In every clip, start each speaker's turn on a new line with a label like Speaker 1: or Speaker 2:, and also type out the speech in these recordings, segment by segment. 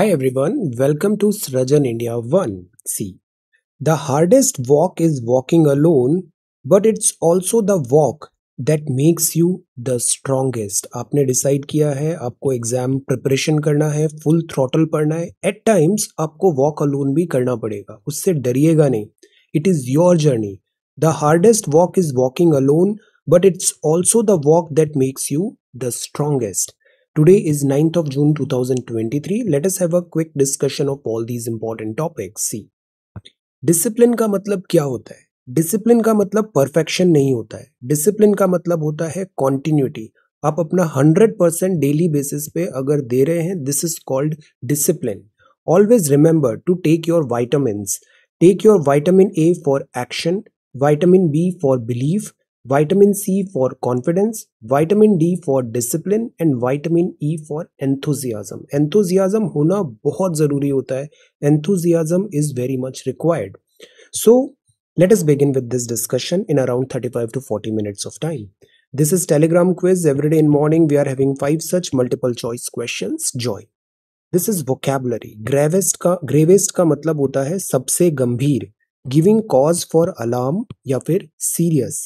Speaker 1: Hi everyone, welcome to Srajan India 1. See, the hardest walk is walking alone, but it's also the walk that makes you the strongest आपने decide किया है आपको exam preparation करना है full throttle पढ़ना है at times आपको walk alone भी करना पड़ेगा उससे डरिएगा नहीं it is your journey the hardest walk is walking alone but it's also the walk that makes you the strongest Today is 9th of June 2023. Let us have a quick discussion of all these important topics. See, discipline का मतलब क्या होता है Discipline का मतलब perfection नहीं होता है Discipline का मतलब होता है continuity. आप अपना 100% परसेंट डेली बेसिस पे अगर दे रहे हैं this is called discipline always remember to take your vitamin take your vitamin A for action vitamin B for belief vitamin C for confidence, vitamin D for discipline and vitamin E for enthusiasm. Enthusiasm hona bahut zaruri hota hai. Enthusiasm is very much required. So, let us begin with this discussion in around 35 to 40 minutes of time. This is Telegram quiz. Every day in morning, we are having five such multiple choice questions. Join. This is vocabulary. Gravest ka, gravest ka matlab hota hai sabse gambhir. Giving cause for alarm या फिर serious.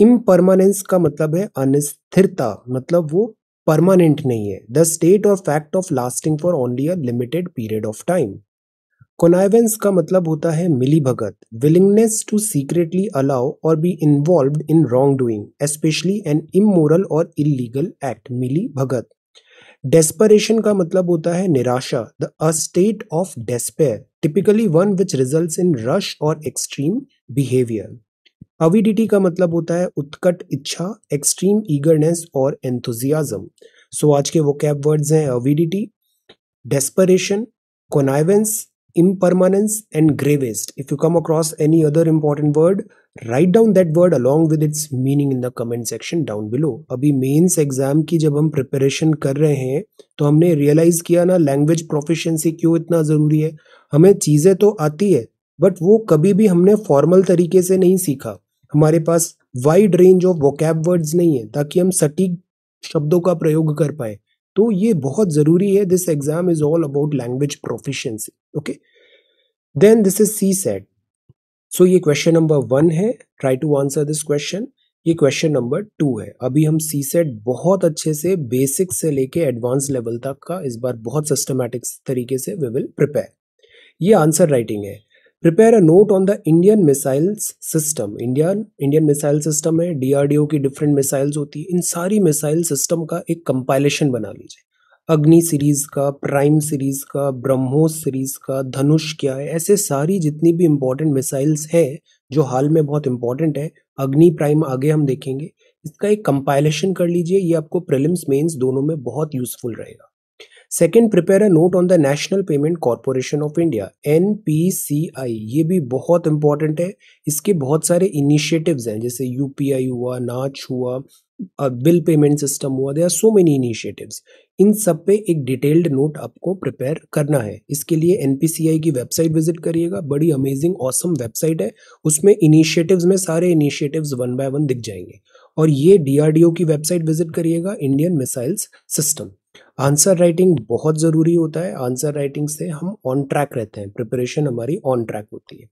Speaker 1: Impermanence का मतलब है अनिस्थिरता मतलब वो permanent नहीं है the state or fact of lasting for only a limited period of time connivance का मतलब होता है भगत willingness to secretly allow or be involve in wrongdoing especially an immoral or illegal act मिली भगत desperation का मतलब होता है निराशा the a state of despair typically one which result in rash or extreme behaviour avidity का मतलब होता है उत्कट इच्छा एक्सट्रीम ईगरनेस और एंथुजियाजम सो आज के वो कैब वर्ड्स हैं avidity desperation connivance impermanence and gravest if you come across any other important word write down that word along with its meaning in the comment section down below अभी mains exam की जब हम preparation कर रहे हैं तो हमने realise किया ना लैंग्वेज प्रोफिशिएंसी क्यों इतना ज़रूरी है हमें चीज़ें तो आती है बट वो कभी भी हमने फॉर्मल तरीके से नहीं सीखा हमारे पास wide range of vocab words नहीं है ताकि हम सटीक शब्दों का प्रयोग कर पाए तो ये बहुत ज़रूरी है this exam is all about language proficiency okay then this is C set so ये क्वेश्चन नंबर वन है try to answer this question ये क्वेश्चन नंबर टू है अभी हम सी सेट बहुत अच्छे से बेसिक से लेके एडवांस लेवल तक का इस बार बहुत सिस्टमैटिक तरीके से वी विल प्रिपेयर ये आंसर राइटिंग है prepare a note on the Indian missiles system Indian Indian missile system है डीआरडीओ की डिफरेंट मिसाइल्स होती है इन सारी मिसाइल सिस्टम का एक कंपाइलेशन बना लीजिए अग्नि सीरीज का प्राइम सीरीज का ब्रह्मोस सीरीज का धनुष क्या है ऐसे सारी जितनी भी इम्पोर्टेंट मिसाइल्स है जो हाल में बहुत इंपॉर्टेंट है अग्नि प्राइम आगे हम देखेंगे इसका एक कंपाइलेशन कर लीजिए ये आपको प्रिलिम्स मेंस दोनों में बहुत यूजफुल रहेगा second prepare a note on the national payment corporation of India एन ये भी बहुत इंपॉर्टेंट है इसके बहुत सारे इनिशिएटिव्स हैं जैसे यू हुआ नाच हुआ बिल पेमेंट सिस्टम हुआ they are so many initiatives इन सब पे एक डिटेल्ड नोट आपको प्रिपेयर करना है इसके लिए एन की वेबसाइट विजिट करिएगा बड़ी अमेजिंग ऑसम वेबसाइट है उसमें इनिशिएटिव्स में सारे इनिशिएटिव्स वन बाय वन दिख जाएंगे और ये डीआरडीओ की वेबसाइट विजिट करिएगा Indian missiles system answer writing बहुत ज़रूरी होता है आंसर राइटिंग से हम ऑन ट्रैक रहते हैं प्रिपरेशन हमारी ऑन ट्रैक होती है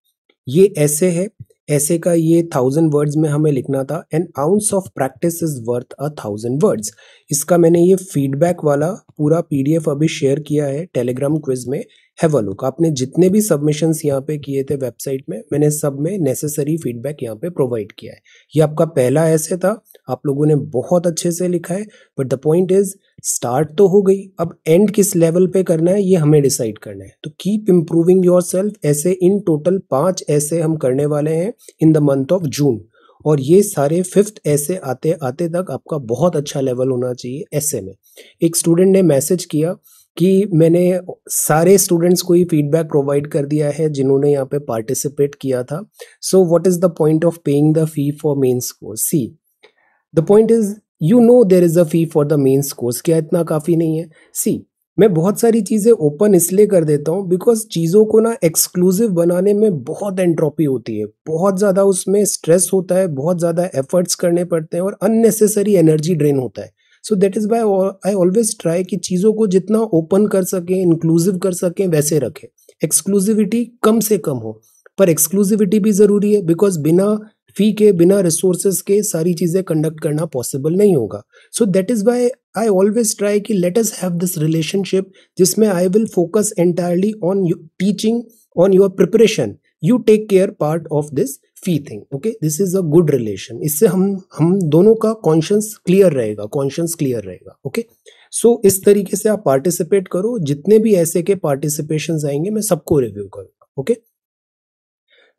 Speaker 1: ये ऐसे है ऐसे का ये थाउजेंड वर्ड्स में हमें लिखना था an ounce of practice is worth a thousand words इसका मैंने ये फीडबैक वाला पूरा पीडीएफ अभी शेयर किया है टेलीग्राम क्विज में हैव अ लुक आपने जितने भी सबमिशंस यहाँ पे किए थे वेबसाइट में मैंने सब में नेसेसरी फीडबैक यहाँ पे प्रोवाइड किया है ये आपका पहला ऐसे था आप लोगों ने बहुत अच्छे से लिखा है but the point is start तो हो गई अब एंड किस लेवल पे करना है ये हमें डिसाइड करना है तो कीप इम्प्रूविंग योर सेल्फ ऐसे इन टोटल पाँच ऐसे हम करने वाले हैं in the month of June और ये सारे फिफ्थ ऐसे आते आते तक आपका बहुत अच्छा लेवल होना चाहिए ऐसे में एक स्टूडेंट ने मैसेज किया कि मैंने सारे स्टूडेंट्स को ही फीडबैक प्रोवाइड कर दिया है जिन्होंने यहाँ पे पार्टिसिपेट किया था so what is the point of paying the fee for mains course see the point is you know there is a fee for the mains course क्या इतना काफ़ी नहीं है सी मैं बहुत सारी चीज़ें ओपन इसलिए कर देता हूँ बिकॉज चीज़ों को ना एक्सक्लूसिव बनाने में बहुत एंट्रोपी होती है बहुत ज़्यादा उसमें स्ट्रेस होता है बहुत ज़्यादा एफर्ट्स करने पड़ते हैं और अननेसेसरी एनर्जी ड्रेन होता है so that is why I always try कि चीज़ों को जितना ओपन कर सकें इंक्लूसिव कर सकें वैसे रखें एक्सक्लूसिविटी कम से कम हो पर एक्सक्लूसिविटी भी ज़रूरी है बिकॉज बिना फी के बिना रिसोर्सेज के सारी चीज़ें कंडक्ट करना पॉसिबल नहीं होगा so that is why I always try कि let us have this relationship जिसमें I will focus entirely on teaching on your preparation you take care part of this fee thing okay this is a good relation इससे हम हम दोनों का conscience clear रहेगा conscience clear रहेगा okay so इस तरीके से आप पार्टिसिपेट करो जितने भी ऐसे के पार्टिसिपेशन आएंगे मैं सबको रिव्यू करूँगा okay okay?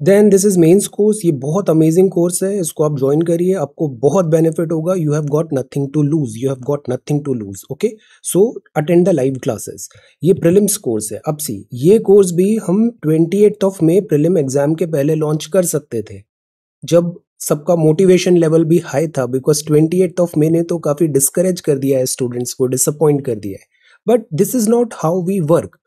Speaker 1: Then this is mains course ये बहुत अमेजिंग कोर्स है इसको आप ज्वाइन करिए आपको बहुत बेनिफिट होगा you have got nothing to lose you have got nothing to lose okay so attend the live classes ये प्रिलिम्स कोर्स है अब सी ये कोर्स भी हम twenty of May prelim exam के पहले लॉन्च कर सकते थे जब सबका मोटिवेशन लेवल भी हाई था because twenty eight of May ने तो काफ़ी डिस्करेज कर दिया है स्टूडेंट्स को डिसअपॉइंट कर दिया है but this is not how we work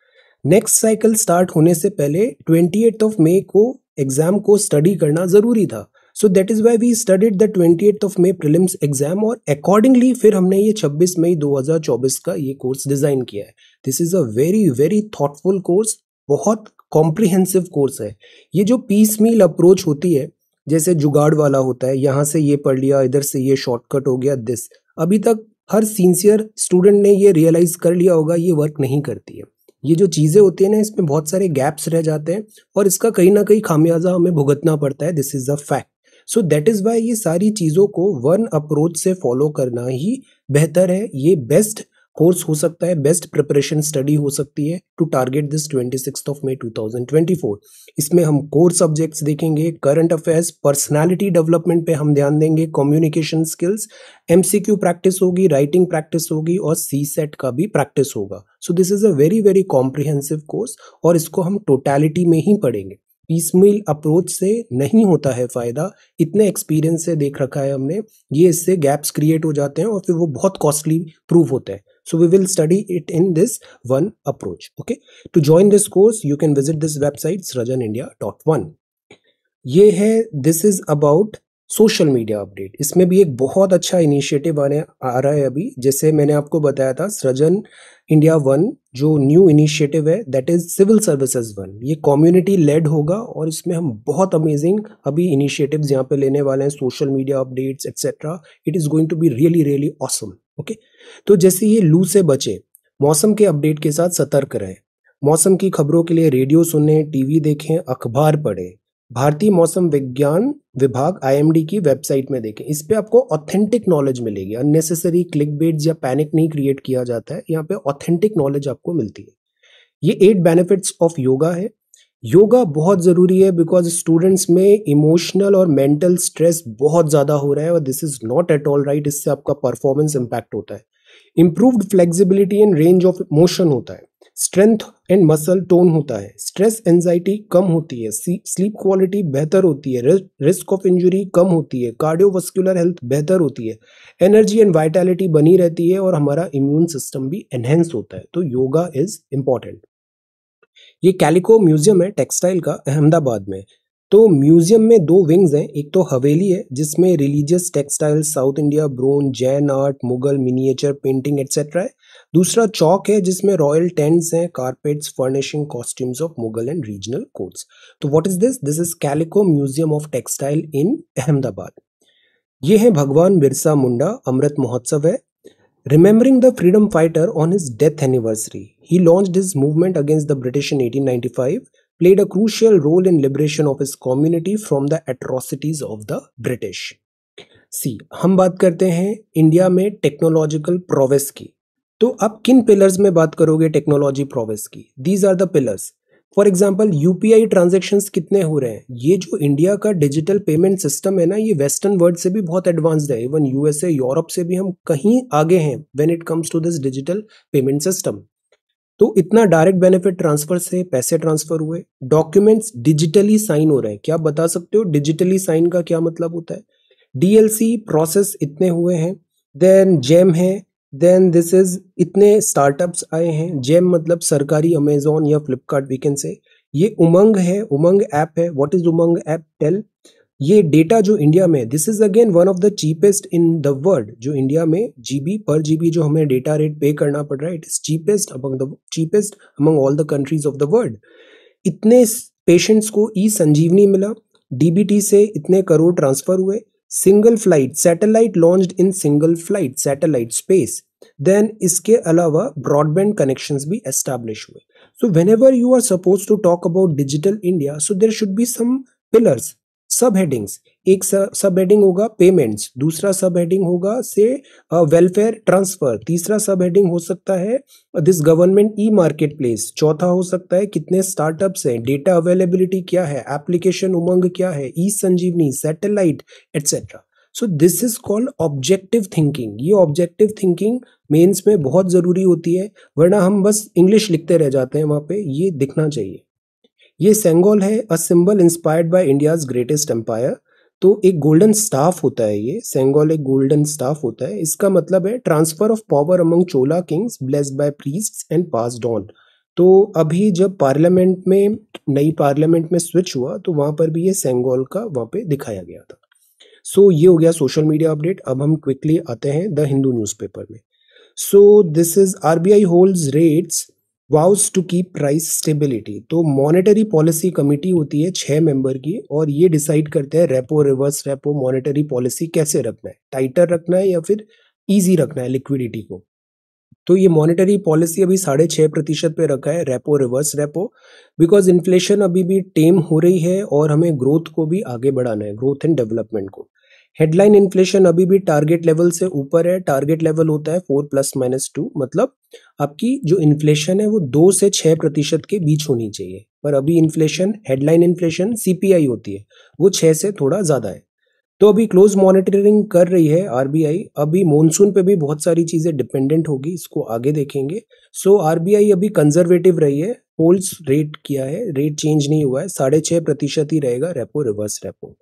Speaker 1: next cycle start होने से पहले ट्वेंटी एट ऑफ मे को एग्जाम को स्टडी करना जरूरी था so that is why we studied the twenty eight of May prelims exam और अकॉर्डिंगली फिर हमने ये 26 मई 2024 का ये कोर्स डिज़ाइन किया है this is a very very thoughtful course बहुत कॉम्प्रिहेंसिव कोर्स है ये जो पीस मील अप्रोच होती है जैसे जुगाड़ वाला होता है यहाँ से ये पढ़ लिया इधर से ये शॉर्टकट हो गया दिस अभी तक हर सीनियर स्टूडेंट ने ये रियलाइज़ कर लिया होगा ये वर्क नहीं करती है ये जो चीज़ें होती है ना इसमें बहुत सारे गैप्स रह जाते हैं और इसका कहीं ना कहीं खामियाजा हमें भुगतना पड़ता है this is a fact so that is why ये सारी चीज़ों को वन अप्रोच से फॉलो करना ही बेहतर है ये बेस्ट कोर्स हो सकता है बेस्ट प्रिपरेशन स्टडी हो सकती है to target this twenty six of May two thousand twenty four इसमें हम कोर सब्जेक्ट्स देखेंगे करंट अफेयर्स पर्सनालिटी डेवलपमेंट पे हम ध्यान देंगे कम्युनिकेशन स्किल्स एमसीक्यू प्रैक्टिस होगी राइटिंग प्रैक्टिस होगी और सी सेट का भी प्रैक्टिस होगा so this is a very very comprehensive course और इसको हम टोटैलिटी में ही पढ़ेंगे पीसमिल अप्रोच से नहीं होता है फ़ायदा इतने एक्सपीरियंस से देख रखा है हमने ये इससे गैप्स क्रिएट हो जाते हैं और फिर वो बहुत कॉस्टली प्रूव होते हैं So we will study it in this one approach. Okay. To join this course, you can visit this website srajanindia.one. ये है this is about social media update इसमें भी एक बहुत अच्छा इनिशिएटिव आने आ रहा है अभी जैसे मैंने आपको बताया था सृजन इंडिया वन जो न्यू इनिशिएटिव है that is civil services one ये कम्युनिटी लेड होगा और इसमें हम बहुत अमेजिंग अभी इनिशिएटिव्स यहाँ पे लेने वाले हैं social media updates etcetera it is going to be really really awesome okay तो जैसे ये लू से बचे मौसम के अपडेट के साथ सतर्क रहें मौसम की खबरों के लिए रेडियो सुने टीवी देखें अखबार पढ़ें भारतीय मौसम विज्ञान विभाग आईएमडी की वेबसाइट में देखें इस पर आपको ऑथेंटिक नॉलेज मिलेगी अननेसेसरी क्लिक बेट या पैनिक नहीं क्रिएट किया जाता है यहाँ पे ऑथेंटिक नॉलेज आपको मिलती है ये एट बेनिफिट्स ऑफ योगा है योगा बहुत ज़रूरी है बिकॉज स्टूडेंट्स में इमोशनल और मेंटल स्ट्रेस बहुत ज़्यादा हो रहा है और this is not at all right इससे आपका परफॉर्मेंस इम्पैक्ट होता है improved flexibility and range of motion होता है स्ट्रेंथ एंड मसल टोन होता है स्ट्रेस एनजाइटी कम होती है स्लीप क्वालिटी बेहतर होती है रिस्क ऑफ इंजरी कम होती है कार्डियोवास्कुलर हेल्थ बेहतर होती है एनर्जी एंड वाइटैलिटी बनी रहती है और हमारा इम्यून सिस्टम भी एनहेंस होता है तो योगा इज इम्पॉर्टेंट ये कैलिको म्यूजियम है टेक्सटाइल का अहमदाबाद में तो म्यूजियम में दो विंग्स हैं एक तो हवेली है जिसमें religious textile South India bronze Jain art Mughal miniature painting etcetera है दूसरा चौक है जिसमें रॉयल टेंट्स हैं carpets furnishing costumes of Mughal and regional coats तो what is this this is Calico Museum of textile in Ahmedabad ये है भगवान बिरसा मुंडा अमृत महोत्सव है Remembering the freedom fighter on his death anniversary, he launched his movement against the British in 1895, played a crucial role in liberation of his community from the atrocities of the British. सी हम बात करते हैं India में technological prowess की तो आप किन pillars में बात करोगे टेक्नोलॉजी प्रोवेस की these are the pillars for example UPI transaction कितने हो रहे हैं ये जो इंडिया का डिजिटल पेमेंट सिस्टम है ना ये वेस्टर्न वर्ल्ड से भी बहुत एडवांस्ड है इवन यूएसए यूरोप से भी हम कहीं आगे हैं when it comes to this digital payment system तो इतना डायरेक्ट बेनिफिट ट्रांसफर से पैसे ट्रांसफर हुए डॉक्यूमेंट्स डिजिटली साइन हो रहे हैं क्या बता सकते हो डिजिटली साइन का क्या मतलब होता है डीएलसी प्रोसेस इतने हुए हैं देन जेम है देन दिस इज इतने स्टार्टअप्स आए हैं जेम मतलब सरकारी अमेजोन या फ्लिपकार्ट वी से ये उमंग है उमंग ऐप है what is Umang app tell ये डेटा जो इंडिया में this is again one of the cheapest in the world जो इंडिया में जीबी पर जीबी जो हमें डेटा रेट पे करना पड़ रहा है it is cheapest among the cheapest among all the countries of the world इतने पेशेंट्स को ई संजीवनी मिला डीबीटी से इतने करोड़ ट्रांसफर हुए single flight satellite launch in single flight satellite space then इसके अलावा ब्रॉडबैंड कनेक्शंस भी एस्टैब्लिश हुए so whenever you are suppose to talk about digital India so there should be some pillars sub headings एक sub heading होगा payments दूसरा सब heading होगा से वेलफेयर ट्रांसफर तीसरा सब हेडिंग हो सकता है this government e marketplace चौथा हो सकता है कितने स्टार्टअप्स हैं डेटा अवेलेबिलिटी क्या है एप्लीकेशन उमंग क्या है e Sanjeevani satellite etcetera so this is called objective thinking ये ऑब्जेक्टिव थिंकिंग मेंस में बहुत ज़रूरी होती है वरना हम बस इंग्लिश लिखते रह जाते हैं वहाँ पे ये दिखना चाहिए ये सेंगोल है a symbol inspired by India's greatest empire तो एक गोल्डन स्टाफ होता है ये सेंगोल एक गोल्डन स्टाफ होता है इसका मतलब है transfer of power among Chola kings blessed by priest and passed on तो अभी जब पार्लियामेंट में नई पार्लियामेंट में स्विच हुआ तो वहाँ पर भी ये सेंगोल का वहाँ पे दिखाया गया था सो so, ये हो गया सोशल मीडिया अपडेट अब हम क्विकली आते हैं द हिंदू न्यूज़पेपर में so this is RBI holds rates vows to keep price stability तो मॉनेटरी पॉलिसी कमेटी होती है छः मेंबर की और ये डिसाइड करते हैं repo reverse repo monetary policy कैसे रखना है टाइटर रखना है या फिर ईजी रखना है लिक्विडिटी को तो ये मॉनेटरी पॉलिसी अभी साढ़े छः प्रतिशत पे रखा है repo reverse repo because inflation अभी भी टेम हो रही है और हमें ग्रोथ को भी आगे बढ़ाना है ग्रोथ एंड डेवलपमेंट को हेडलाइन इन्फ्लेशन अभी भी टारगेट लेवल से ऊपर है टारगेट लेवल होता है फोर प्लस माइनस टू मतलब आपकी जो इन्फ्लेशन है वो दो से छः प्रतिशत के बीच होनी चाहिए पर अभी इन्फ्लेशन हेडलाइन इन्फ्लेशन सीपीआई होती है वो छः से थोड़ा ज़्यादा है तो अभी क्लोज मॉनिटरिंग कर रही है आरबीआई अभी मॉनसून पे भी बहुत सारी चीज़ें डिपेंडेंट होगी इसको आगे देखेंगे सो so, आरबीआई अभी कंजर्वेटिव रही है पोल्स रेट किया है रेट चेंज नहीं हुआ है साढ़े छह प्रतिशत ही रहेगा रेपो रिवर्स रेपो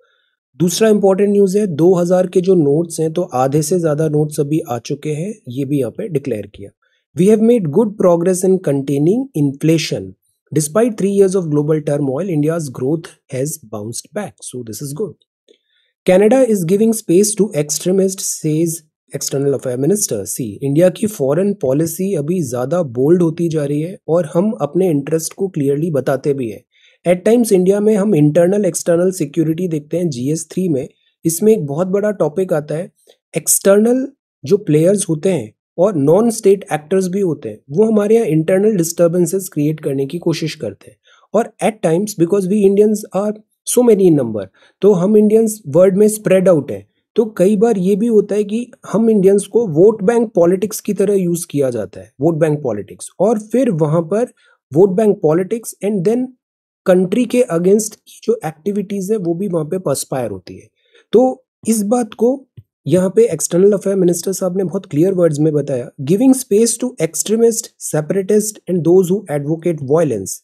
Speaker 1: दूसरा इंपॉर्टेंट न्यूज़ है 2000 के जो नोट्स हैं तो आधे से ज़्यादा नोट्स अभी आ चुके हैं ये भी यहाँ पे डिक्लेयर किया we have made good progress in containing inflation despite three years of global turmoil India's growth has bounced back so this is good Canada is giving space to extremist says external affair minister see India की foreign policy अभी ज़्यादा bold होती जा रही है और हम अपने इंटरेस्ट को क्लियरली बताते भी हैं एट टाइम्स इंडिया में हम इंटरनल एक्सटर्नल सिक्योरिटी देखते हैं जी एस थ्री में इसमें एक बहुत बड़ा टॉपिक आता है एक्सटर्नल जो प्लेयर्स होते हैं और नॉन स्टेट एक्टर्स भी होते हैं वो हमारे यहाँ इंटरनल डिस्टर्बेंसेस क्रिएट करने की कोशिश करते हैं और at times because we Indians are so many number तो हम इंडियंस वर्ल्ड में स्प्रेड आउट है तो कई बार ये भी होता है कि हम इंडियंस को वोट बैंक पॉलिटिक्स की तरह यूज किया जाता है वोट बैंक पॉलिटिक्स और फिर वहां पर vote bank politics and then country के अगेंस्ट जो एक्टिविटीज है वो भी वहां पे पर्सपायर होती है तो इस बात को यहाँ पे एक्सटर्नल अफेयर मिनिस्टर साहब ने बहुत क्लियर वर्ड्स में बताया giving space to extremist separatist and those who advocate violence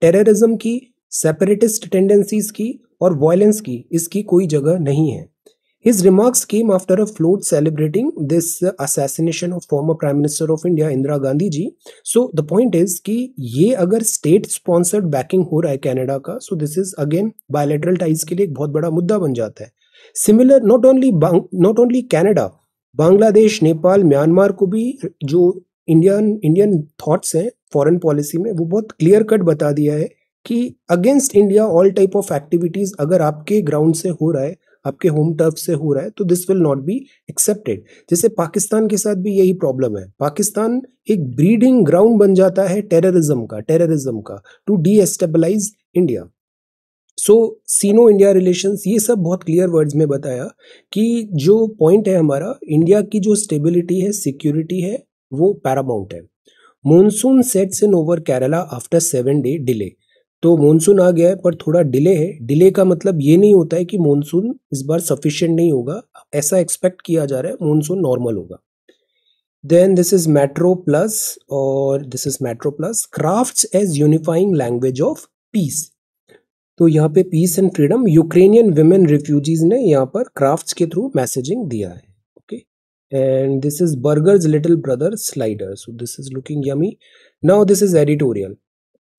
Speaker 1: terrorism की सेपरेटिस्ट टेंडेंसीज की और वॉयलेंस की इसकी कोई जगह नहीं है his remarks came after a float celebrating this assassination of former prime minister of India Indira Gandhi ji so the point is कि ये अगर स्टेट स्पॉन्सर्ड बैकिंग हो रहा है कैनेडा का so this is again bilateral ties के लिए एक बहुत बड़ा मुद्दा बन जाता है similar not only not only Canada Bangladesh Nepal Myanmar को भी जो इंडियन इंडियन थॉट्स हैं फॉरेन पॉलिसी में वो बहुत क्लियर कट बता दिया है कि against India all type of activities अगर आपके ग्राउंड से हो रहा है आपके होम टर्फ से हो रहा है तो this will not be accepted जैसे पाकिस्तान के साथ भी यही प्रॉब्लम है पाकिस्तान एक ब्रीडिंग ग्राउंड बन जाता है टेररिज्म का टेररिज्म का to destabilise India so Sino India relations ये सब बहुत क्लियर वर्ड्स में बताया कि जो पॉइंट है हमारा इंडिया की जो स्टेबिलिटी है सिक्योरिटी है वो पैरामाउंट है monsoon sets in over Kerala after seven day delay तो मॉनसून आ गया है पर थोड़ा डिले है डिले का मतलब ये नहीं होता है कि मानसून इस बार सफिशियंट नहीं होगा ऐसा एक्सपेक्ट किया जा रहा है मानसून नॉर्मल होगा then this is metro plus और this is metro plus craft as unifying language of peace तो यहाँ पे peace and freedom Ukrainian women refugees ने यहाँ पर क्राफ्ट के थ्रू मैसेजिंग दिया है and this is burgers little brother slider so this is looking yummy now this is editorial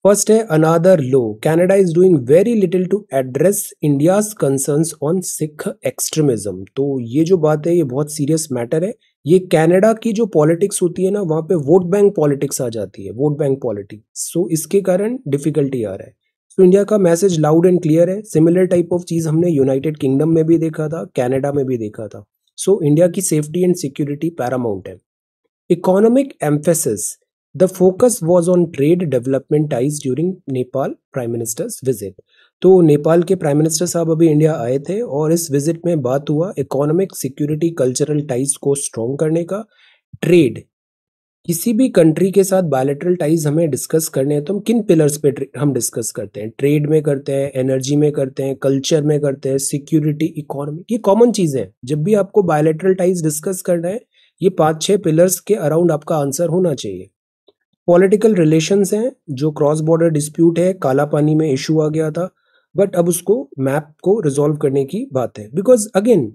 Speaker 1: first है another low Canada is doing very little to address India concerns on Sikh extremism तो ये जो बात है ये बहुत सीरियस मैटर है ये कनाडा की जो पॉलिटिक्स होती है ना वहाँ पे वोट बैंक पॉलिटिक्स आ जाती है वोट बैंक पॉलिटिक्स सो इसके कारण डिफिकल्टी आ रहा है सो इंडिया का मैसेज लाउड एंड क्लियर है सिमिलर टाइप ऑफ चीज़ हमने यूनाइटेड किंगडम में भी देखा था कनाडा में भी देखा था सो इंडिया की सेफ्टी एंड सिक्योरिटी पैरामाउंट है economic emphasis the focus was on trade development ties during Nepal prime minister's visit तो नेपाल के प्राइम मिनिस्टर साहब अभी इंडिया आए थे और इस विजिट में बात हुआ इकोनॉमिक सिक्योरिटी कल्चरल टाइज को स्ट्रॉन्ग करने का ट्रेड किसी भी कंट्री के साथ बायोलेटरल टाइज हमें डिस्कस करने हैं तो हम किन पिलर्स पे हम डिस्कस करते हैं ट्रेड में करते हैं एनर्जी में करते हैं कल्चर में करते हैं सिक्योरिटी इकोनॉमी ये कॉमन चीज़ें हैं जब भी आपको बायोलेटरल टाइज डिस्कस करना है ये पाँच छः पिलर्स के अराउंड आपका आंसर होना चाहिए पॉलिटिकल रिलेशंस हैं जो क्रॉस बॉर्डर डिस्प्यूट है काला पानी में इशू आ गया था बट अब उसको मैप को रिजॉल्व करने की बात है बिकॉज अगेन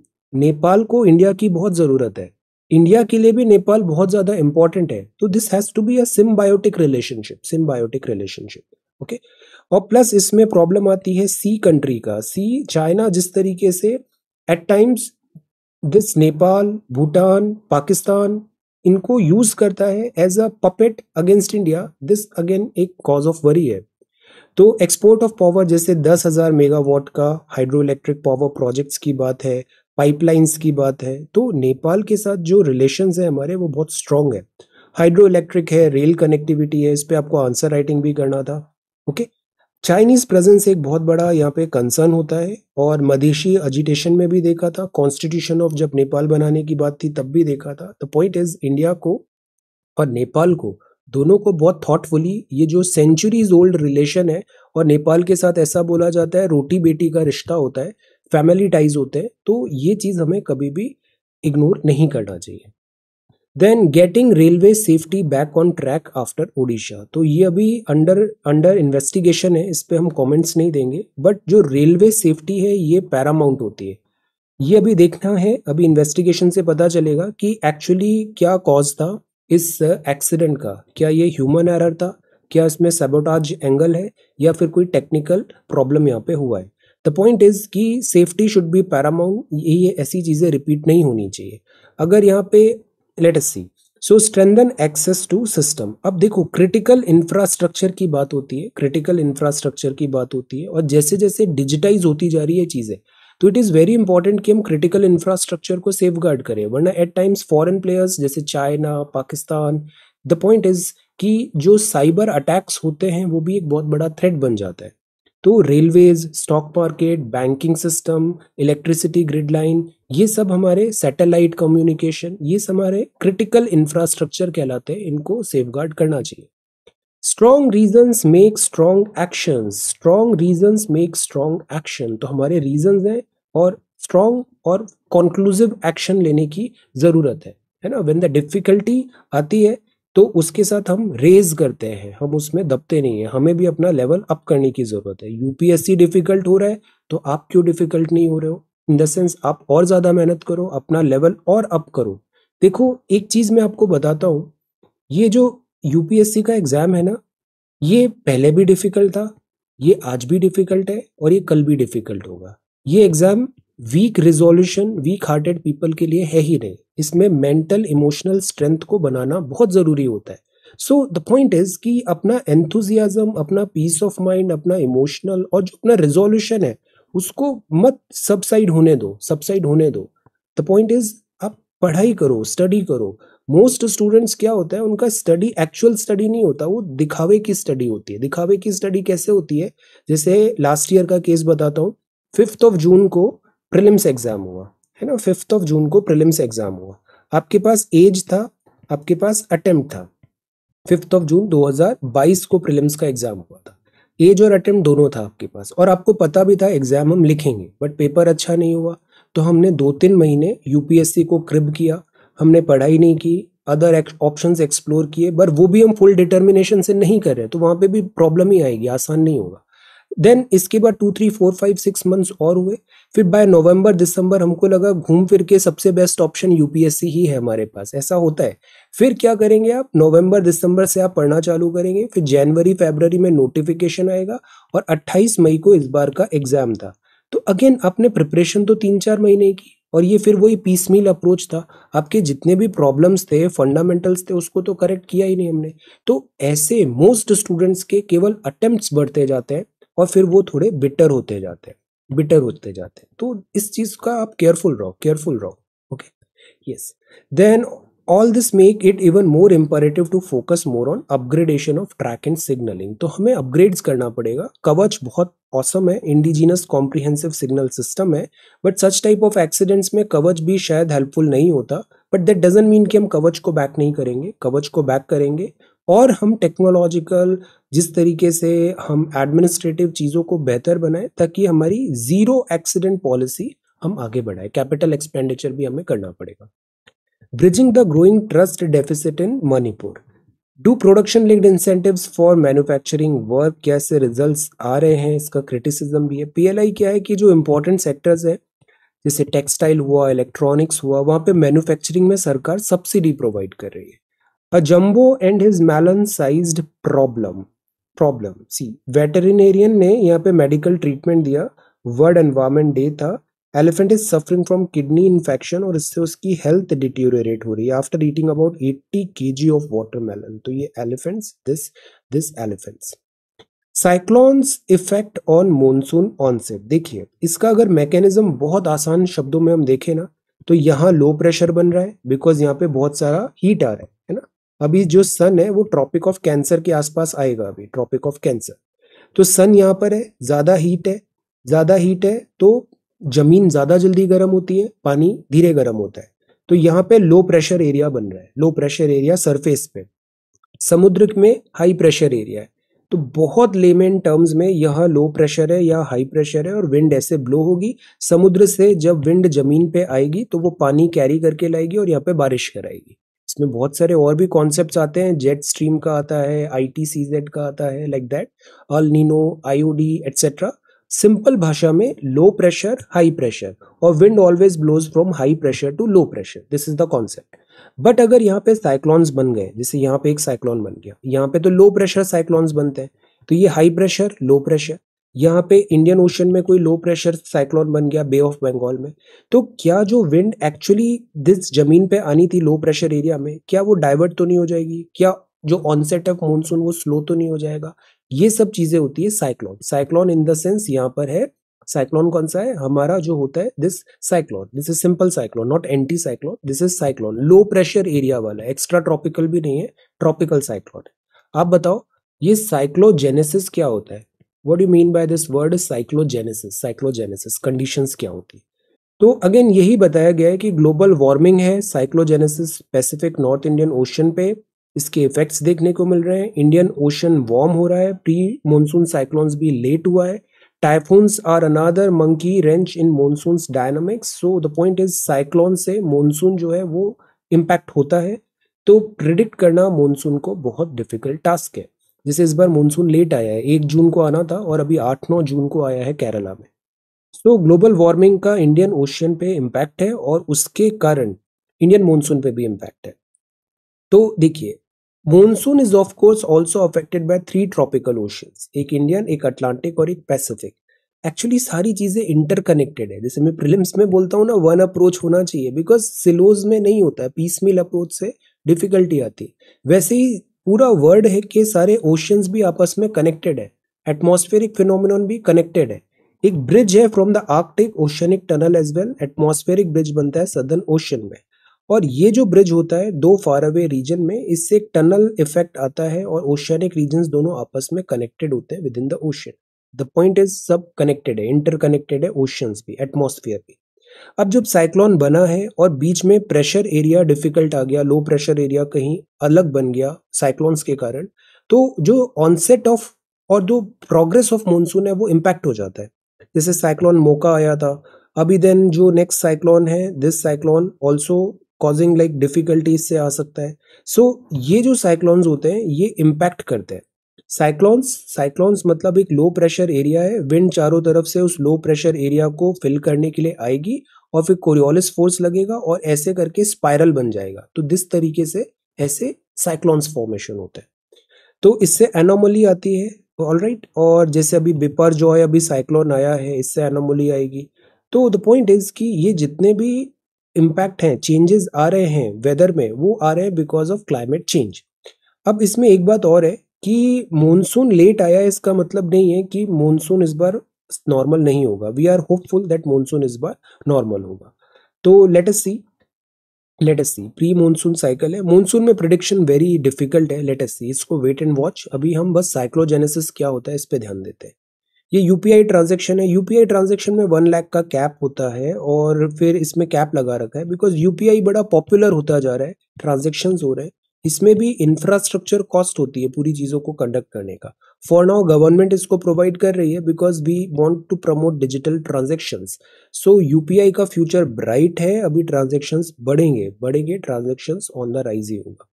Speaker 1: नेपाल को इंडिया की बहुत ज़रूरत है इंडिया के लिए भी नेपाल बहुत ज़्यादा इंपॉर्टेंट है तो this has to be a symbiotic relationship symbiotic relationship okay और प्लस इसमें प्रॉब्लम आती है सी कंट्री का सी चाइना जिस तरीके से at times this Nepal Bhutan Pakistan इनको यूज करता है as a puppet against India this again एक कॉज ऑफ वरी है तो एक्सपोर्ट ऑफ पावर जैसे दस हजार मेगावाट का हाइड्रो इलेक्ट्रिक पावर प्रोजेक्ट्स की बात है पाइपलाइंस की बात है तो नेपाल के साथ जो रिलेशन है हमारे वो बहुत स्ट्रांग है हाइड्रो इलेक्ट्रिक है रेल कनेक्टिविटी है इस पर आपको आंसर राइटिंग भी करना था ओके okay? चाइनीज प्रेजेंस एक बहुत बड़ा यहाँ पे कंसर्न होता है और मदेशी एजिटेशन में भी देखा था कॉन्स्टिट्यूशन ऑफ जब नेपाल बनाने की बात थी तब भी देखा था द पॉइंट इज इंडिया को और नेपाल को दोनों को बहुत थॉटफुली ये जो सेंचुरीज ओल्ड रिलेशन है और नेपाल के साथ ऐसा बोला जाता है रोटी बेटी का रिश्ता होता है फैमिली टाइज होते हैं तो ये चीज़ हमें कभी भी इग्नोर नहीं करना चाहिए then getting railway safety back on track after Odisha तो ये अभी अंडर अंडर इन्वेस्टिगेशन है इस पर हम कॉमेंट्स नहीं देंगे बट जो रेलवे सेफ्टी है ये पैरामाउंट होती है ये अभी देखना है अभी इन्वेस्टिगेशन से पता चलेगा कि एक्चुअली क्या कॉज था इस एक्सीडेंट का क्या ये ह्यूमन एरर था क्या इसमें सेबोटाज एंगल है या फिर कोई टेक्निकल प्रॉब्लम यहाँ पे हुआ है द पॉइंट इज कि सेफ्टी शुड बी पैरामाउंट ये ऐसी चीज़ें रिपीट नहीं होनी चाहिए अगर यहाँ पे let us see so strengthen access to system अब देखो क्रिटिकल इंफ्रास्ट्रक्चर की बात होती है क्रिटिकल इंफ्रास्ट्रक्चर की बात होती है और जैसे जैसे डिजिटाइज होती जा रही है चीज़ें तो इट इज़ वेरी इंपॉर्टेंट कि हम क्रिटिकल इंफ्रास्ट्रक्चर को सेफ गार्ड करें वरना एट टाइम्स फॉरेन प्लेयर्स जैसे China Pakistan the point is कि जो साइबर अटैक्स होते हैं वो भी एक बहुत बड़ा थ्रेट बन जाता है तो railways stock market banking system electricity grid line ये सब हमारे सैटेलाइट कम्युनिकेशन ये सब हमारे क्रिटिकल इंफ्रास्ट्रक्चर कहलाते हैं इनको सेफ करना चाहिए strong reasons make strong action strong reasons make strong action तो हमारे रीजन हैं और स्ट्रॉन्ग और कॉन्क्लूसिव एक्शन लेने की ज़रूरत है है ना वेन द डिफिकल्टी आती है तो उसके साथ हम रेज करते हैं हम उसमें दबते नहीं हैं हमें भी अपना लेवल अप करने की ज़रूरत है यूपीएससी डिफ़िकल्ट हो रहा है तो आप क्यों डिफ़िकल्ट नहीं हो रहे हो इन द सेंस आप और ज़्यादा मेहनत करो अपना लेवल और अप करो देखो एक चीज़ मैं आपको बताता हूँ ये जो यूपीएससी का एग्ज़ाम है ना ये पहले भी डिफ़िकल्ट था ये आज भी डिफ़िकल्ट है और ये कल भी डिफ़िकल्ट होगा ये exam weak resolution weak hearted people के लिए है ही नहीं इसमें मेंटल इमोशनल स्ट्रेंथ को बनाना बहुत ज़रूरी होता है सो द पॉइंट इज कि अपना एंथुजियाजम अपना पीस ऑफ माइंड अपना इमोशनल और जो अपना रिजोल्यूशन है उसको मत सबसाइड होने दो सबसाइड होने दो द पॉइंट इज आप पढ़ाई करो स्टडी करो मोस्ट स्टूडेंट्स क्या होता है उनका स्टडी एक्चुअल स्टडी नहीं होता वो दिखावे की स्टडी होती है दिखावे की स्टडी कैसे होती है जैसे लास्ट ईयर का केस बताता हूँ फिफ्थ ऑफ जून को प्रिलिम्स एग्ज़ाम हुआ है ना फिफ्थ ऑफ जून को प्रिलिम्स एग्ज़ाम हुआ आपके पास एज था आपके पास अटेम्प्ट था फिफ्थ ऑफ जून 2022 को प्रिलिम्स का एग्ज़ाम हुआ था एज और अटेम्प्ट दोनों था आपके पास और आपको पता भी था एग्ज़ाम हम लिखेंगे बट पेपर अच्छा नहीं हुआ तो हमने दो तीन महीने यूपीएससी को क्रिब किया हमने पढ़ाई नहीं की अदर ऑप्शंस एक्सप्लोर किए बट वो भी हम फुल डिटर्मिनेशन से नहीं कर रहे तो वहाँ पे भी प्रॉब्लम ही आएगी आसान नहीं होगा देन इसके बाद two three four five six months और हुए फिर बाय नवंबर दिसंबर हमको लगा घूम फिर के सबसे बेस्ट ऑप्शन यूपीएससी ही है हमारे पास ऐसा होता है फिर क्या करेंगे आप नवंबर दिसंबर से आप पढ़ना चालू करेंगे फिर जनवरी फेबररी में नोटिफिकेशन आएगा और 28 मई को इस बार का एग्जाम था तो अगेन आपने प्रिपरेशन तो तीन चार महीने की और ये फिर वही पीस मील अप्रोच था आपके जितने भी प्रॉब्लम्स थे फंडामेंटल्स थे उसको तो करेक्ट किया ही नहीं हमने तो ऐसे मोस्ट स्टूडेंट्स के केवल अटेम्प्ट बढ़ते जाते हैं और फिर वो थोड़े बिटर होते जाते हैं बिटर होते जाते हैं तो इस चीज़ का आप केयरफुल रहो केयरफुल रहो okay yes then all this make it even more imperative to focus more on upgradation of track and signalling तो हमें अपग्रेड्स करना पड़ेगा कवच बहुत औसम है इंडिजिनस कॉम्प्रिहेंसिव सिग्नल सिस्टम है but such type of accidents में कवच भी शायद हेल्पफुल नहीं होता बट दैट डजेंट मीन कि हम कवच को बैक नहीं करेंगे कवच को बैक करेंगे और हम टेक्नोलॉजिकल जिस तरीके से हम एडमिनिस्ट्रेटिव चीज़ों को बेहतर बनाएं ताकि हमारी ज़ीरो एक्सीडेंट पॉलिसी हम आगे बढ़ाएं कैपिटल एक्सपेंडिचर भी हमें करना पड़ेगा bridging the growing trust deficit in Manipur do production linked incentive for manufacturing work कैसे रिजल्ट आ रहे हैं इसका क्रिटिसिज्म भी है पीएलआई क्या है कि जो इम्पोर्टेंट सेक्टर्स है जैसे टेक्सटाइल हुआ इलेक्ट्रॉनिक्स हुआ वहाँ पे मैन्युफैक्चरिंग में सरकार सब्सिडी प्रोवाइड कर रही है a jumbo and his melon size problem problem सी वेटरिनेरियन ने यहाँ पे मेडिकल ट्रीटमेंट दिया वर्ल्ड एनवायरमेंट डे था elephant is suffering from kidney infection और इससे उसकी हेल्थ डिटीरियोरेट हो रही है आफ्टर ईटिंग अबाउट 80 के जी ऑफ वाटरमेलन तो ये elephants this this elephants cyclones effect on monsoon onset देखिए इसका अगर मैकेनिज्म बहुत आसान शब्दों में हम देखें ना तो यहाँ लो प्रेशर बन रहा है बिकॉज यहाँ पे बहुत सारा हीट आ रहा है अभी जो सन है वो ट्रॉपिक ऑफ कैंसर के आसपास आएगा अभी ट्रॉपिक ऑफ कैंसर तो सन यहाँ पर है ज़्यादा हीट है ज़्यादा हीट है तो जमीन ज़्यादा जल्दी गर्म होती है पानी धीरे गर्म होता है तो यहाँ पे लो प्रेशर एरिया बन रहा है लो प्रेशर एरिया सरफेस पे समुद्र में हाई प्रेशर एरिया है तो बहुत लेमेन टर्म्स में यह लो प्रेशर है यह हाई प्रेशर है और विंड ऐसे ब्लो होगी समुद्र से जब विंड जमीन पे आएगी तो वो पानी कैरी करके लाएगी और यहाँ पे बारिश कराएगी इसमें बहुत सारे और भी कॉन्सेप्ट आते हैं जेट स्ट्रीम का आता है आई टी सी जेड का आता है like that El Nino I O D etcetera simple भाषा में लो प्रेशर हाई प्रेशर और wind always blows from high pressure to low pressure this is the concept but अगर यहाँ पे cyclones बन गए जैसे यहाँ पे एक साइक्लॉन बन गया यहाँ पे तो लो प्रेशर साइक्लॉन्स बनते हैं तो ये हाई प्रेशर लो प्रेशर यहाँ पे इंडियन ओशन में कोई लो प्रेशर साइक्लोन बन गया बे ऑफ बंगाल में तो क्या जो विंड एक्चुअली दिस जमीन पे आनी थी लो प्रेशर एरिया में क्या वो डाइवर्ट तो नहीं हो जाएगी क्या जो ऑनसेट ऑफ मानसून वो स्लो तो नहीं हो जाएगा ये सब चीजें होती है cyclone cyclone in the sense यहाँ पर है साइक्लोन कौन सा है हमारा जो होता है this cyclone this is simple cyclone not anticyclone this is cyclone low pressure area वाला एक्स्ट्रा ट्रॉपिकल भी नहीं है ट्रॉपिकल साइक्लोन आप बताओ ये साइक्लोजेनेसिस क्या होता है what you mean by this word cyclogenesis cyclogenesis conditions क्या होती है तो अगेन यही बताया गया है कि ग्लोबल वार्मिंग है cyclogenesis Pacific north Indian ocean पे इसके इफेक्ट्स देखने को मिल रहे हैं इंडियन ओशन वार्म हो रहा है प्री मानसून साइक्लोन्स भी लेट हुआ है typhoons are another monkey wrench in monsoon dynamics so the point is cyclone से मानसून जो है वो इम्पैक्ट होता है तो प्रिडिक्ट करना मानसून को बहुत डिफिकल्ट टास्क है जैसे इस बार मानसून लेट आया है एक जून को आना था और अभी आठ नौ जून को आया है केरला में सो ग्लोबल वार्मिंग का इंडियन ओशियन पे इम्पैक्ट है और उसके कारण इंडियन मानसून पे भी इम्पैक्ट है तो देखिए monsoon is of course also affected by three tropical ocean एक इंडियन एक अटलांटिक और एक पैसिफिक एक्चुअली सारी चीज़ें इंटरकनेक्टेड है जैसे मैं प्रिलिम्स में बोलता हूँ ना वन अप्रोच होना चाहिए बिकॉज सिलोज में नहीं होता है पीसमिल अप्रोच से डिफिकल्टी आती है वैसे ही पूरा वर्ल्ड है के सारे ओशंस भी आपस में कनेक्टेड है एटमोस्फेरिक फिनोमिन भी कनेक्टेड है एक ब्रिज है from the Arctic oceanic tunnel as well atmospheric bridge बनता है सदर्न ओशन में और ये जो ब्रिज होता है दो फार अवे रीजन में इससे एक टनल इफेक्ट आता है और ओशनिक रीजन दोनों आपस में कनेक्टेड होते हैं within the ocean the point is सब कनेक्टेड है इंटर कनेक्टेड है ओशंस भी एटमोस्फेयर भी अब जब साइक्लोन बना है और बीच में प्रेशर एरिया डिफिकल्ट आ गया लो प्रेशर एरिया कहीं अलग बन गया साइक्लोन्स के कारण तो जो ऑनसेट ऑफ और जो प्रोग्रेस ऑफ मानसून है वो इम्पैक्ट हो जाता है जैसे साइक्लोन मोका आया था अभी देन जो नेक्स्ट साइक्लोन है this cyclone also causing like difficulties से आ सकता है सो so, ये जो साइक्लोन्स होते हैं ये इम्पैक्ट करते हैं साइक्लोन्स साइक्लोन्स मतलब एक लो प्रेशर एरिया है विंड चारों तरफ से उस लो प्रेशर एरिया को फिल करने के लिए आएगी और फिर कोरियोलिस फोर्स लगेगा और ऐसे करके स्पायरल बन जाएगा तो दिस तरीके से ऐसे साइक्लोन्स फॉर्मेशन होता है तो इससे एनोमली आती है ऑल राइट और जैसे अभी बिपर जो है अभी साइक्लोन आया है इससे एनोमली आएगी तो द पॉइंट इज कि ये जितने भी इम्पैक्ट हैं चेंजेस आ रहे हैं वेदर में वो आ रहे हैं बिकॉज ऑफ क्लाइमेट चेंज अब इसमें एक बात और है कि मॉनसून लेट आया इसका मतलब नहीं है कि मॉनसून इस बार नॉर्मल नहीं होगा we are hopeful that monsoon इस बार नॉर्मल होगा तो let us see let us see pre monsoon cycle है मॉनसून में प्रिडिक्शन वेरी डिफिकल्ट है लेट अस सी इसको वेट एंड वॉच अभी हम बस साइक्लोजेनेसिस क्या होता है इस पर ध्यान देते हैं ये यूपीआई ट्रांजेक्शन है यूपीआई ट्रांजेक्शन में वन लाख का कैप होता है और फिर इसमें कैप लगा रखा है बिकॉज यूपीआई बड़ा पॉपुलर होता जा रहा है ट्रांजेक्शन हो रहे हैं इसमें भी इंफ्रास्ट्रक्चर कॉस्ट होती है पूरी चीज़ों को कंडक्ट करने का फॉर नाउ गवर्नमेंट इसको प्रोवाइड कर रही है because we want to promote digital transaction so UPI का फ्यूचर ब्राइट है अभी ट्रांजेक्शन बढ़ेंगे बढ़ेंगे ट्रांजेक्शन ऑन द राइज ही होगा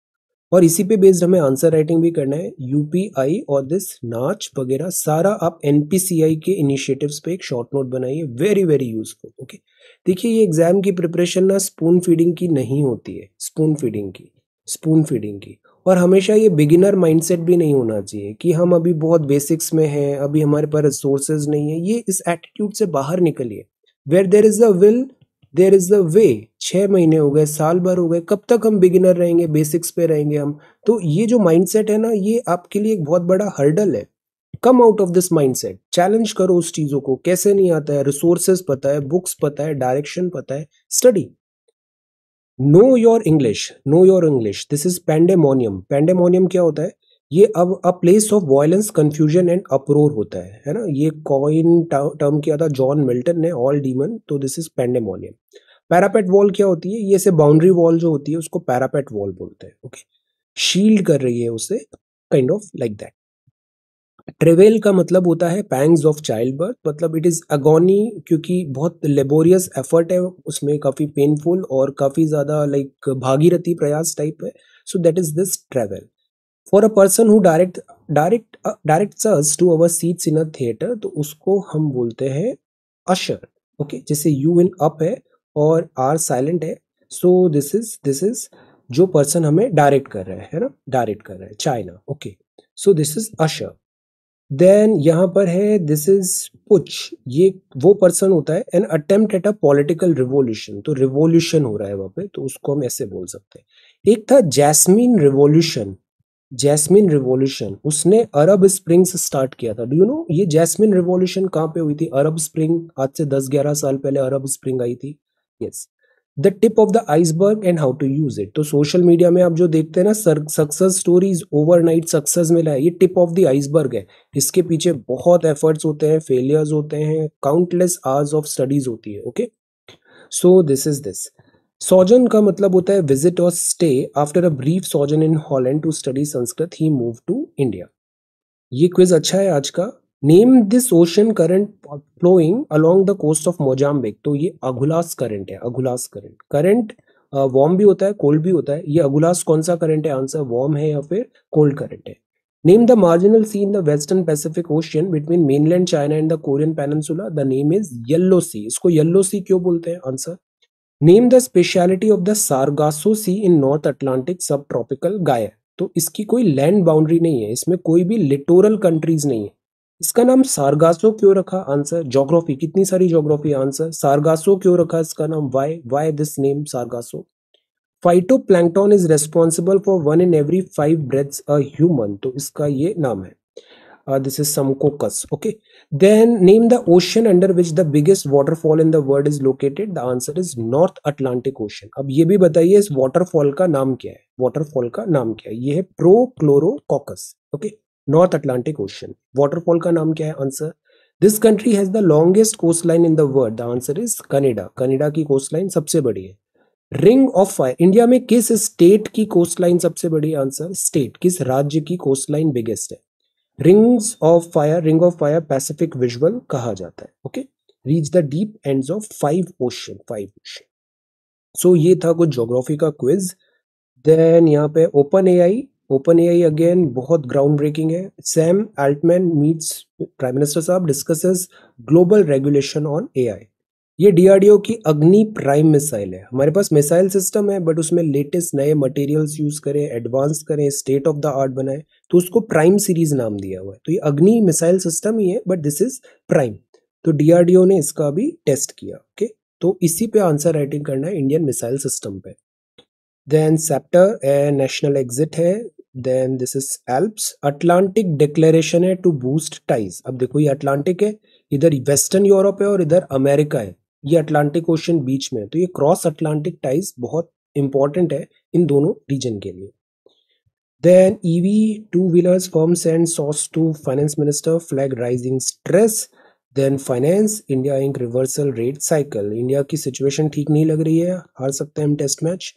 Speaker 1: और इसी पे बेस्ड हमें आंसर राइटिंग भी करना है यूपीआई और दिस नाच वगैरह सारा आप एनपीसीआई के इनिशिएटिव्स पे एक शॉर्ट नोट बनाइए वेरी वेरी यूजफुल ओके देखिए ये एग्जाम की प्रिपरेशन ना स्पून फीडिंग की नहीं होती है स्पून फीडिंग की स्पून फीडिंग की और हमेशा ये बिगिनर माइंडसेट भी नहीं होना चाहिए कि हम अभी बहुत बेसिक्स में हैं अभी हमारे पास रिसोर्सेज नहीं है ये इस एटीट्यूड से बाहर निकलिए where there is the will there is the way छः महीने हो गए साल भर हो गए कब तक हम बिगिनर रहेंगे बेसिक्स पे रहेंगे हम तो ये जो माइंडसेट है ना ये आपके लिए एक बहुत बड़ा हर्डल है come out of this mindset challenge करो उस चीज़ों को कैसे नहीं आता है रिसोर्सेज पता है बुक्स पता है डायरेक्शन पता है study know your English know your English this is pandemonium pandemonium क्या होता है ये अब a place of violence confusion and uproar होता है है ना ये कॉइन टर्म किया था जॉन मिल्टन ने ऑल डीमन तो this is pandemonium parapet wall क्या होती है ये से बाउंड्री वॉल जो होती है उसको पैरापेट वॉल बोलते हैं ओके शील्ड कर रही है उसे kind of like that travail का मतलब होता है पैंग्स ऑफ चाइल्ड बर्थ मतलब इट इज़ अगोनी क्योंकि बहुत लेबोरियस एफर्ट है उसमें काफ़ी पेनफुल और काफ़ी ज़्यादा लाइक भागीरथी प्रयास टाइप है so that is this travail for a person who direct direct direct us to our seats in a theatre तो उसको हम बोलते हैं अशर ओके okay? जैसे यू इन अप है और आर साइलेंट है so this is this is जो पर्सन हमें डायरेक्ट कर रहा है है ना डायरेक्ट कर रहा है चाइना okay so this is usher then यहाँ पर है दिस इज पुच ये वो पर्सन होता है an attempt at a political revolution तो रिवोल्यूशन हो रहा है वहां पे तो उसको हम ऐसे बोल सकते हैं एक था जैस्मिन रिवोल्यूशन जैस्मिन रिवोल्यूशन उसने अरब से स्टार्ट किया था डू यू नो ये जैस्मिन रिवोल्यूशन कहाँ पे हुई थी अरब स्प्रिंग आज से दस ग्यारह साल पहले अरब स्प्रिंग आई थी yes yes. The tip of the iceberg and how to use it तो सोशल मीडिया में आप जो देखते हैं ना सक्सेस स्टोरीज ओवरनाइट सक्सेस मिला है ये टिप ऑफ द आइसबर्ग है इसके पीछे बहुत एफर्ट्स होते हैं फेलियर्स होते हैं काउंटलेस आवर्स ऑफ स्टडीज होती है okay so this is this sojourn का मतलब होता है विजिट और stay after a brief sojourn in Holland to study Sanskrit he move to India ये क्विज अच्छा है आज का name this ocean current flowing along the coast of Mozambique तो ये अगुलास करंट है अघुलास करंट करंट वार्म भी होता है कोल्ड भी होता है ये अगुलास कौन सा करंट है आंसर वार्म है या फिर कोल्ड करंट है name the marginal sea in the western Pacific Ocean between mainland China and the Korean peninsula the name is Yellow Sea इसको येल्लो सी क्यों बोलते हैं answer name the speciality of the Sargasso Sea in North Atlantic sub tropical gyre तो इसकी कोई land boundary नहीं है इसमें कोई भी लिटोरल कंट्रीज नहीं है इसका नाम सारगासो क्यों रखा आंसर जोग्राफी कितनी सारी जोग्राफी आंसर सारगासो क्यों रखा इसका नाम why why this name Sargasso phyto phytoplankton is responsible for one in every five breaths a human तो इसका ये नाम है this is synechococcus okay then name the ocean under which the biggest waterfall in the world is located the answer is North Atlantic Ocean अब ये भी बताइए इस वाटरफॉल का नाम क्या है वाटरफॉल का नाम क्या है ये है prochlorococcus okay okay? North Atlantic Ocean waterfall का नाम क्या है answer this country has the longest coast line in the world the answer is Canada Canada की कोस्ट लाइन सबसे बड़ी है रिंग ऑफ फायर इंडिया में किस स्टेट की कोस्ट लाइन सबसे बड़ी आंसर स्टेट किस राज्य की कोस्ट लाइन बिगेस्ट है rings of fire ring of fire Pacific visual कहा जाता है okay reach the deep end of five ocean five ocean so ये था कुछ जोग्राफी का क्विज देन यहाँ पे open A I open A again बहुत ग्राउंड ब्रेकिंग है Sam Altman meets prime minister साहब discusses global regulation on A ये डीआरडीओ की अग्नि प्राइम मिसाइल है हमारे पास मिसाइल सिस्टम है बट उसमें लेटेस्ट नए मटेरियल्स यूज करें एडवांस करें स्टेट ऑफ द आर्ट बनाए तो उसको प्राइम सीरीज नाम दिया हुआ है तो ये अग्नि मिसाइल सिस्टम ही है बट दिस इज प्राइम तो डीआरडीओ ने इसका भी टेस्ट किया ओके तो इसी पे आंसर राइटिंग करना है इंडियन मिसाइल सिस्टम पे then sceptre a national exit है then this is Alps Atlantic declaration है टू बूस्ट टाइज अब देखो ये अटलांटिक है इधर वेस्टर्न यूरोप है और इधर अमेरिका है ये अटलांटिक ओशन बीच में है तो ये क्रॉस अटलांटिक टाइज बहुत इंपॉर्टेंट है इन दोनों रीजन के लिए then EV two wheelers firms and SOS to finance minister flag rising stress then finance India Inc reversal rate cycle India की सिचुएशन ठीक नहीं लग रही है हार सकते हैं हम टेस्ट मैच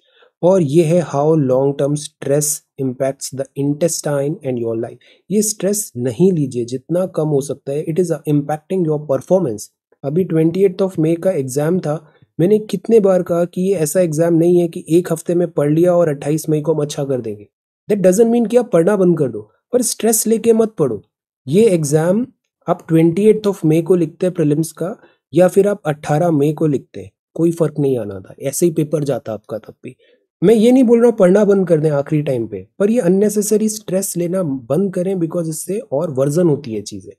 Speaker 1: और ये है how long term stress impacts the intestine and your life ये स्ट्रेस नहीं लीजिए जितना कम हो सकता है it is impacting your performance अभी ट्वेंटी एट ऑफ मे का एग्ज़ाम था मैंने कितने बार कहा कि ये ऐसा एग्ज़ाम नहीं है कि एक हफ्ते में पढ़ लिया और अट्ठाईस मई को हम अच्छा कर देंगे दैट डजेंट मीन कि आप पढ़ना बंद कर दो पर स्ट्रेस लेके मत पढ़ो ये एग्ज़ाम आप ट्वेंटी एट ऑफ मे को लिखते हैं प्रिलिम्स का या फिर आप अट्ठारह मई को लिखते हैं कोई फर्क नहीं आना था ऐसे ही पेपर जाता आपका तब भी मैं ये नहीं बोल रहा हूँ पढ़ना बंद कर दें आखिरी टाइम पे पर ये अननेसेसरी स्ट्रेस लेना बंद करें बिकॉज इससे और वर्जन होती है चीज़ें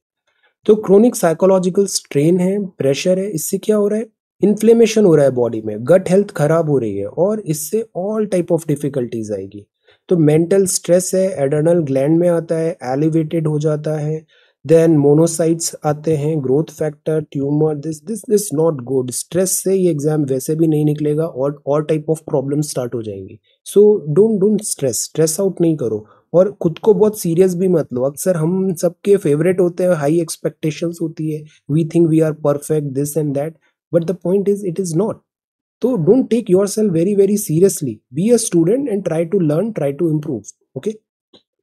Speaker 1: तो क्रोनिक साइकोलॉजिकल स्ट्रेन है प्रेशर है इससे क्या हो रहा है इन्फ्लेमेशन हो रहा है बॉडी में गट हेल्थ खराब हो रही है और इससे ऑल टाइप ऑफ डिफिकल्टीज आएगी तो मेंटल स्ट्रेस है एडर्नल ग्लैंड में आता है एलिवेटेड हो जाता है देन मोनोसाइट्स आते हैं growth factor tumour this this this not good stress से ये एग्जाम वैसे भी नहीं निकलेगा और और टाइप ऑफ प्रॉब्लम स्टार्ट हो जाएंगी so don't don't stress stress out नहीं करो और खुद को बहुत सीरियस भी मत लो अक्सर हम सबके फेवरेट होते हैं हाई एक्सपेक्टेशंस होती है we think we are perfect this and that but the point is it is not तो don't take yourself very very seriously be a student and try to learn try to improve okay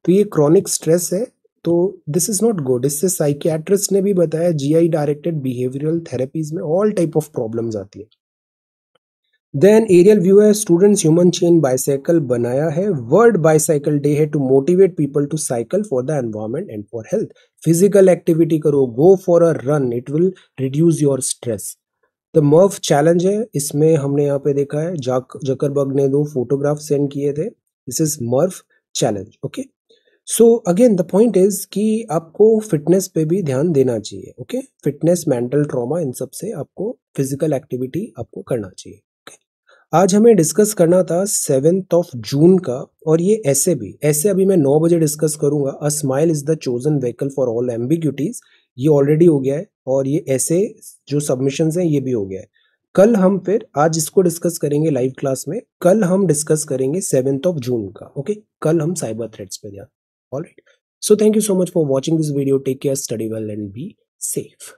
Speaker 1: तो ये chronic stress है तो this is not good इससे psychiatrist ने भी बताया GI directed behavioural therapies में ऑल टाइप ऑफ प्रॉब्लम्स आती है देन एरियल व्यू है स्टूडेंट्स ह्यूमन चेन बाइसाइकिल बनाया है वर्ल्ड बाइसाइकिल डे है to motivate people to cycle for the environment and for health physical activity करो go for a run it will reduce your stress the Murph challenge है इसमें हमने यहाँ पे देखा है जाक जकरबर्ग ने दो फोटोग्राफ सेंड किए थे this is Murph challenge okay so again the point is कि आपको फिटनेस पे भी ध्यान देना चाहिए ओके फिटनेस मेंटल ट्रॉमा इन सब से आपको फिजिकल एक्टिविटी आपको करना चाहिए okay? आज हमें डिस्कस करना था सेवेंथ ऑफ जून का और ये ऐसे भी ऐसे अभी मैं नौ बजे डिस्कस करूंगा a smile is the chosen vehicle for all ambiguities ये ऑलरेडी हो गया है और ये ऐसे जो सबमिशंस हैं ये भी हो गया है कल हम फिर आज इसको डिस्कस करेंगे लाइव क्लास में कल हम डिस्कस करेंगे सेवेंथ ऑफ जून का ओके कल हम साइबर थ्रेड्स पे ध्यान all right so thank you so much for watching this video take care study well and be safe